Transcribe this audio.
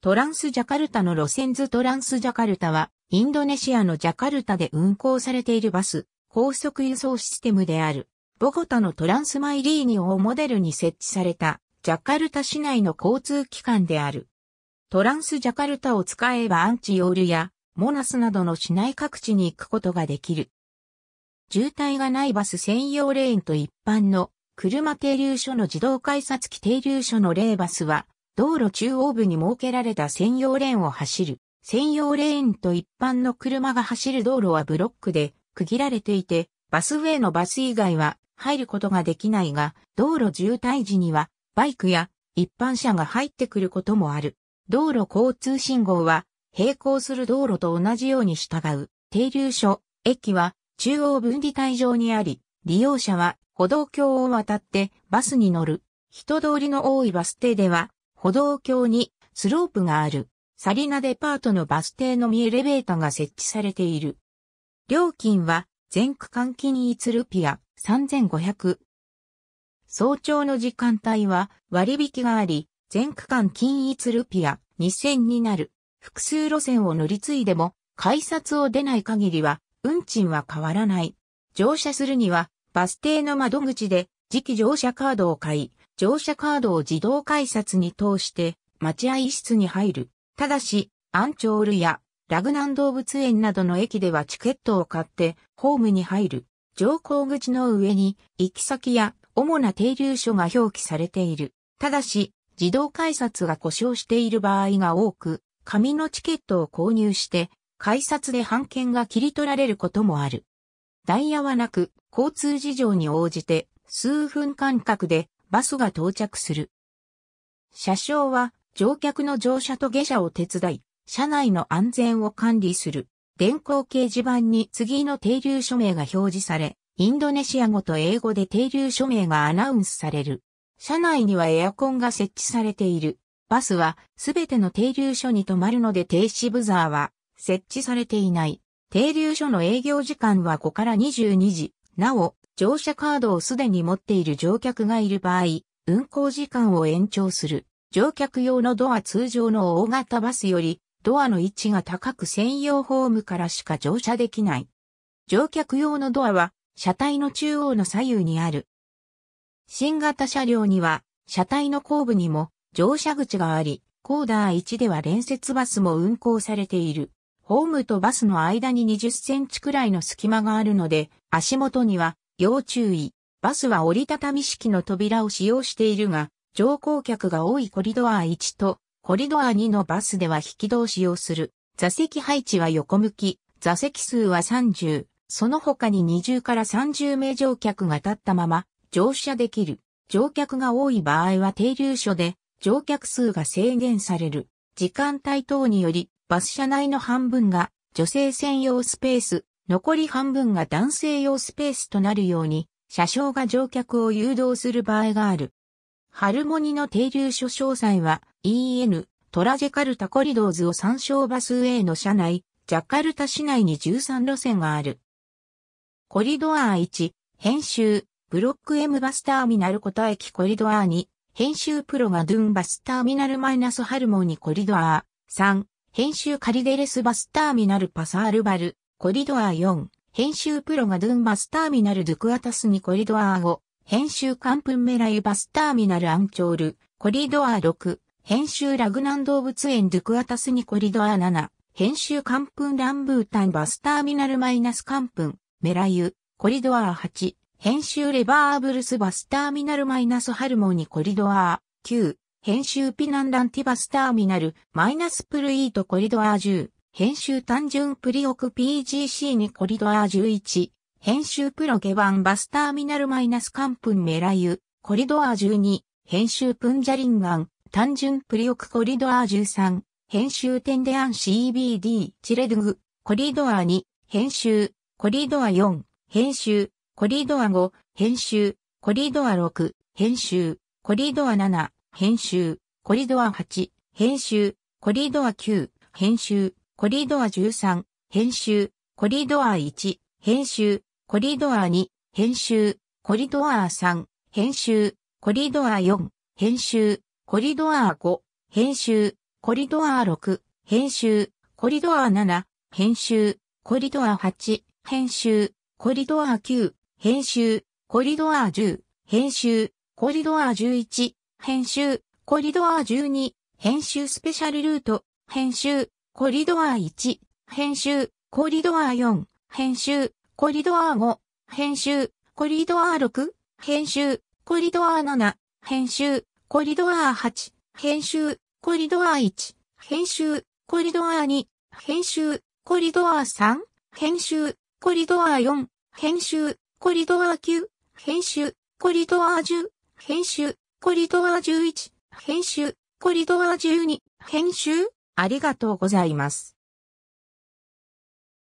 トランスジャカルタの路線図トランスジャカルタは、インドネシアのジャカルタで運行されているバス、高速輸送システムである。ボゴタのトランスマイリーニをモデルに設置された、ジャカルタ市内の交通機関である。トランスジャカルタを使えばアンチヨールや、モナスなどの市内各地に行くことができる。渋滞がないバス専用レーンと一般の車停留所の自動改札機停留所のレーバスは道路中央部に設けられた専用レーンを走る。専用レーンと一般の車が走る道路はブロックで区切られていて、バスウェイのバス以外は入ることができないが、道路渋滞時にはバイクや一般車が入ってくることもある。道路交通信号は並行する道路と同じように従う。停留所、駅は中央分離帯上にあり、利用者は歩道橋を渡ってバスに乗る。人通りの多いバス停では歩道橋にスロープがある。サリナデパートのバス停のみエレベーターが設置されている。料金は全区間均一ルピア3500。早朝の時間帯は割引があり、全区間均一ルピア2000になる。複数路線を乗り継いでも、改札を出ない限りは、運賃は変わらない。乗車するには、バス停の窓口で次期乗車カードを買い、乗車カードを自動改札に通して待合室に入る。ただし、アンチョールやラグナン動物園などの駅ではチケットを買ってホームに入る。乗降口の上に行き先や主な停留所が表記されている。ただし、自動改札が故障している場合が多く、紙のチケットを購入して、改札で半券が切り取られることもある。ダイヤはなく、交通事情に応じて数分間隔でバスが到着する。車掌は乗客の乗車と下車を手伝い、車内の安全を管理する。電光掲示板に次の停留署名が表示され、インドネシア語と英語で停留署名がアナウンスされる。車内にはエアコンが設置されている。バスはすべての停留所に止まるので停止ブザーは設置されていない。停留所の営業時間は5から22時。なお、乗車カードをすでに持っている乗客がいる場合、運行時間を延長する。乗客用のドア通常の大型バスより、ドアの位置が高く専用ホームからしか乗車できない。乗客用のドアは、車体の中央の左右にある。新型車両には、車体の後部にも乗車口があり、コーダー1では連接バスも運行されている。ホームとバスの間に20センチくらいの隙間があるので、足元には要注意。バスは折りたたみ式の扉を使用しているが、乗降客が多いコリドア1とコリドア2のバスでは引き戸を使用する。座席配置は横向き、座席数は30、その他に20から30名乗客が立ったまま乗車できる。乗客が多い場合は停留所で乗客数が制限される。時間帯等により、バス車内の半分が女性専用スペース、残り半分が男性用スペースとなるように、車掌が乗客を誘導する場合がある。ハルモニの停留所詳細は EN トラジェカルタコリドーズを参照バス A の車内、ジャカルタ市内に13路線がある。コリドア1、編集、ブロック M バスターミナルコタ駅コリドア2、編集プロがドゥンバスターミナルマイナスハルモニコリドア3、編集カリデレスバスターミナルパサールバル、コリドア4、編集プロがドゥンバスターミナルドゥクアタスにコリドア5、編集カンプンメライバスターミナルアンチョール、コリドア6、編集ラグナン動物園ドゥクアタスにコリドア7、編集カンプンランブータンバスターミナルマイナスカンプン、メラユ、コリドア8、編集レバーブルスバスターミナルマイナスハルモニコリドア9、編集ピナンランティバスターミナルマイナスプルイートコリドア10、編集単純プリオク PGC にコリドア11、編集プロゲバンバスターミナルマイナスカンプンメラユ、コリドア12、編集プンジャリンガン、単純プリオクコリドア13、編集テンデアン CBD、チレドゥグ、コリドア2、編集、コリドア4、編集、コリドア5、編集、コリドア6、編集、コリドア7、編集、コリドア8、編集、コリドア9、編集、コリドア13、編集、コリドア1、編集、コリドア2、編集、コリドア3、編集、コリドア4、編集、コリドア5、編集、コリドア6、編集、コリドア7、編集、コリドア8、編集、コリドア9、編集、コリドア10、編集、コリドア11、編集、コリドア12、編集スペシャルルート、編集、コリドア1、編集、コリドア4、編集、コリドア5、編集、コリドア6、編集、コリドア7、編集、コリドア8、編集、コリドア1、編集、コリドア2、編集、コリドア3、編集、コリドア4、編集、コリドア9、編集、コリドア10、編集、コリドア11、編集、コリドア12、編集ありがとうございます。